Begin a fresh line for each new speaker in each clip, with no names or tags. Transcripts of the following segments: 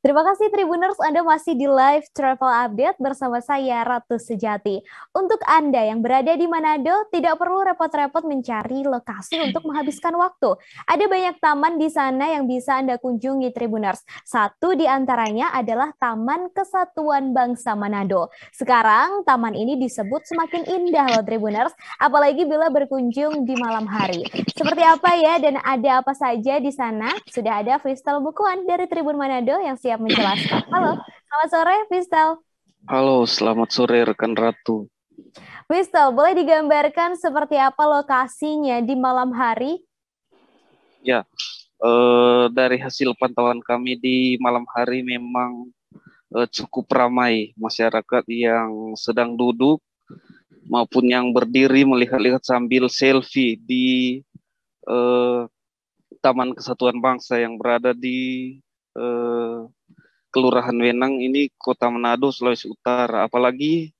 Terima kasih Tribuners Anda masih di live travel update bersama saya Ratu Sejati. Untuk Anda yang berada di Manado tidak perlu repot-repot mencari lokasi untuk menghabiskan waktu. Ada banyak taman di sana yang bisa Anda kunjungi Tribuners. Satu di antaranya adalah Taman Kesatuan Bangsa Manado. Sekarang taman ini disebut semakin indah loh Tribuners, apalagi bila berkunjung di malam hari. Seperti apa ya dan ada apa saja di sana? Sudah ada freestyle Bukuan dari Tribun Manado yang siap siap menjelaskan. Halo, selamat sore, Mistel.
Halo, selamat sore rekan Ratu.
Mistel, boleh digambarkan seperti apa lokasinya di malam hari?
Ya, eh, dari hasil pantauan kami di malam hari memang eh, cukup ramai masyarakat yang sedang duduk maupun yang berdiri melihat-lihat sambil selfie di eh, Taman Kesatuan Bangsa yang berada di Eh, Kelurahan Wenang ini Kota Manado, Sulawesi Utara. Apalagi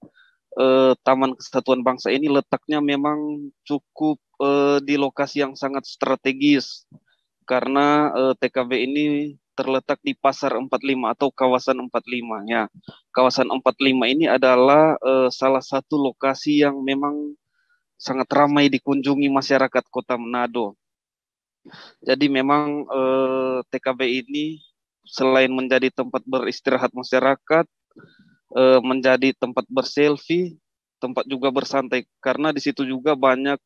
eh, Taman Kesatuan Bangsa ini letaknya memang cukup eh, di lokasi yang sangat strategis karena eh, TKB ini terletak di Pasar 45 atau kawasan 45 ya. Kawasan 45 ini adalah eh, salah satu lokasi yang memang sangat ramai dikunjungi masyarakat Kota Manado. Jadi memang eh, TKB ini selain menjadi tempat beristirahat masyarakat, eh, menjadi tempat berselfie, tempat juga bersantai karena di situ juga banyak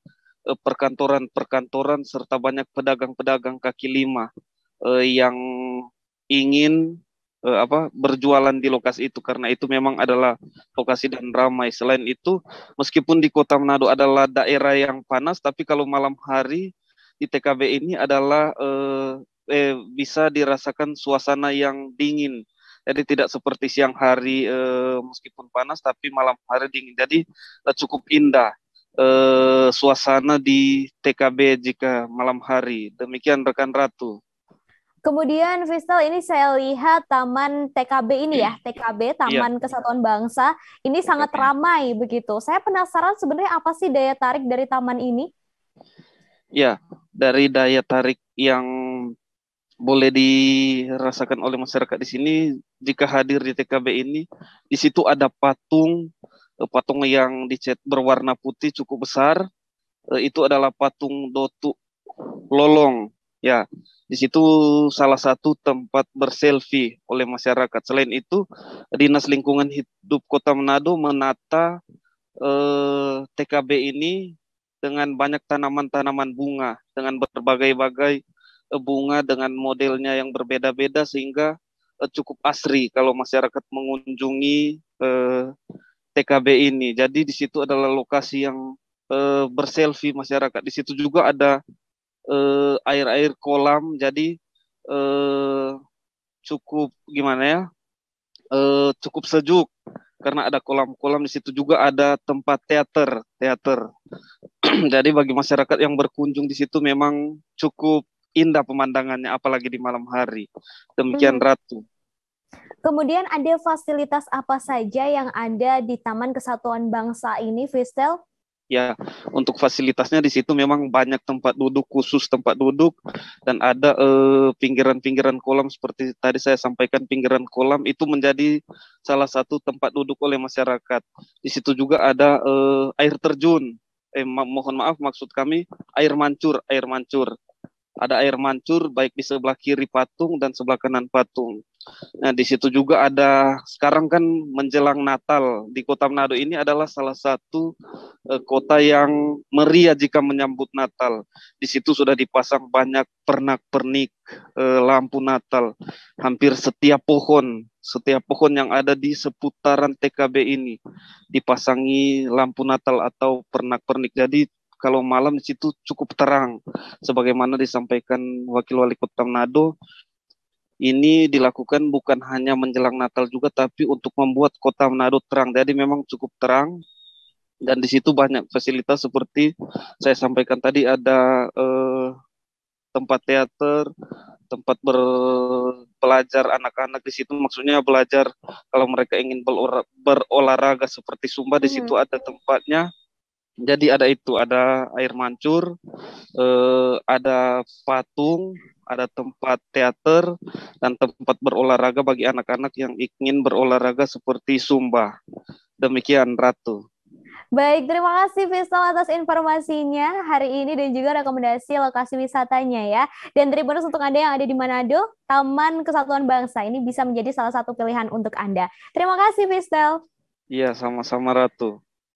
eh, perkantoran-perkantoran serta banyak pedagang-pedagang kaki lima eh, yang ingin eh, apa berjualan di lokasi itu karena itu memang adalah lokasi dan ramai. Selain itu, meskipun di Kota Manado adalah daerah yang panas, tapi kalau malam hari di TKB ini adalah eh, eh, bisa dirasakan suasana yang dingin. Jadi tidak seperti siang hari eh, meskipun panas tapi malam hari dingin. Jadi eh, cukup indah eh, suasana di TKB jika malam hari. Demikian rekan Ratu.
Kemudian Vistel ini saya lihat Taman TKB ini ya, hmm. TKB iya. Taman iya. Kesatuan Bangsa ini sangat hmm. ramai begitu. Saya penasaran sebenarnya apa sih daya tarik dari taman ini?
Ya, dari daya tarik yang boleh dirasakan oleh masyarakat di sini jika hadir di TKB ini di situ ada patung eh, patung yang dicat berwarna putih cukup besar eh, itu adalah patung Dotu Lolong ya di situ salah satu tempat berselfie oleh masyarakat selain itu dinas lingkungan hidup Kota Manado menata eh, TKB ini dengan banyak tanaman-tanaman bunga dengan berbagai-bagai Eh, bunga dengan modelnya yang berbeda-beda sehingga eh, cukup asri kalau masyarakat mengunjungi eh, TKB ini. Jadi di situ adalah lokasi yang eh, berselfie masyarakat. Di situ juga ada eh, air-air eh, kolam. Jadi eh, cukup gimana ya? Eh, cukup sejuk karena ada kolam-kolam di situ juga ada tempat teater, teater. Jadi bagi masyarakat yang berkunjung di situ memang cukup indah pemandangannya apalagi di malam hari. Demikian hmm. Ratu.
Kemudian ada fasilitas apa saja yang ada di Taman Kesatuan Bangsa ini, Vistel?
Ya, untuk fasilitasnya di situ memang banyak tempat duduk khusus tempat duduk dan ada eh, pinggiran-pinggiran eh, kolam seperti tadi saya sampaikan pinggiran kolam itu menjadi salah satu tempat duduk oleh masyarakat. Di situ juga ada eh, air terjun. Eh mohon maaf maksud kami air mancur, air mancur ada air mancur baik di sebelah kiri patung dan sebelah kanan patung. Nah, di situ juga ada sekarang kan menjelang Natal di Kota Manado ini adalah salah satu uh, kota yang meriah jika menyambut Natal. Di situ sudah dipasang banyak pernak-pernik uh, lampu Natal. Hampir setiap pohon, setiap pohon yang ada di seputaran TKB ini dipasangi lampu Natal atau pernak-pernik. Jadi kalau malam di situ cukup terang. Sebagaimana disampaikan Wakil Wali Kota Manado, ini dilakukan bukan hanya menjelang Natal juga, tapi untuk membuat kota Manado terang. Jadi memang cukup terang, dan di situ banyak fasilitas seperti saya sampaikan tadi ada eh, tempat teater, tempat ber belajar anak-anak di situ maksudnya belajar kalau mereka ingin berolahraga seperti Sumba di situ hmm. ada tempatnya jadi ada itu, ada air mancur, eh, ada patung, ada tempat teater dan tempat berolahraga bagi anak-anak yang ingin berolahraga seperti Sumba. Demikian Ratu.
Baik, terima kasih Fisal atas informasinya hari ini dan juga rekomendasi lokasi wisatanya ya. Dan terima kasih untuk Anda yang ada di Manado, Taman Kesatuan Bangsa ini bisa menjadi salah satu pilihan untuk Anda. Terima kasih Fisal.
Iya, sama-sama Ratu.